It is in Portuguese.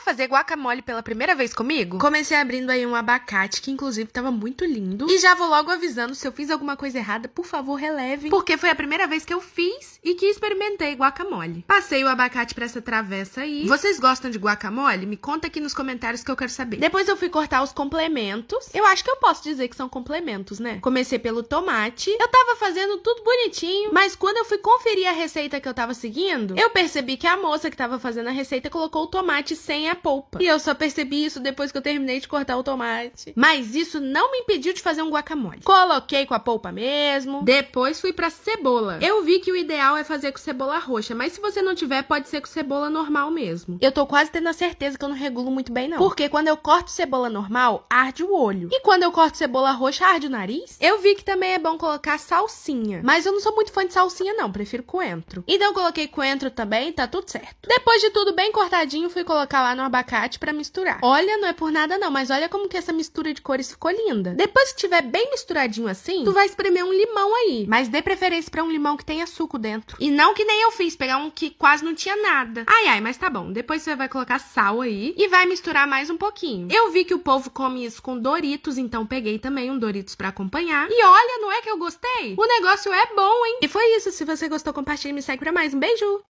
Bora fazer guacamole pela primeira vez comigo? Comecei abrindo aí um abacate, que inclusive tava muito lindo. E já vou logo avisando, se eu fiz alguma coisa errada, por favor, releve. Porque foi a primeira vez que eu fiz e que experimentei guacamole. Passei o abacate pra essa travessa aí. Vocês gostam de guacamole? Me conta aqui nos comentários que eu quero saber. Depois eu fui cortar os complementos. Eu acho que eu posso dizer que são complementos, né? Comecei pelo tomate. Eu tava fazendo tudo bonitinho, mas quando eu fui conferir a receita que eu tava seguindo, eu percebi que a moça que tava fazendo a receita colocou o tomate sem a minha polpa. E eu só percebi isso depois que eu terminei de cortar o tomate. Mas isso não me impediu de fazer um guacamole. Coloquei com a polpa mesmo. Depois fui pra cebola. Eu vi que o ideal é fazer com cebola roxa, mas se você não tiver, pode ser com cebola normal mesmo. Eu tô quase tendo a certeza que eu não regulo muito bem, não. Porque quando eu corto cebola normal, arde o olho. E quando eu corto cebola roxa, arde o nariz. Eu vi que também é bom colocar salsinha. Mas eu não sou muito fã de salsinha, não. Prefiro coentro. Então eu coloquei coentro também, tá tudo certo. Depois de tudo bem cortadinho, fui colocar lá no no abacate para misturar. Olha, não é por nada não, mas olha como que essa mistura de cores ficou linda. Depois que tiver bem misturadinho assim, tu vai espremer um limão aí. Mas dê preferência para um limão que tenha suco dentro. E não que nem eu fiz, pegar um que quase não tinha nada. Ai, ai, mas tá bom. Depois você vai colocar sal aí e vai misturar mais um pouquinho. Eu vi que o povo come isso com Doritos, então peguei também um Doritos para acompanhar. E olha, não é que eu gostei? O negócio é bom, hein? E foi isso. Se você gostou, compartilhe e me segue pra mais. Um beijo!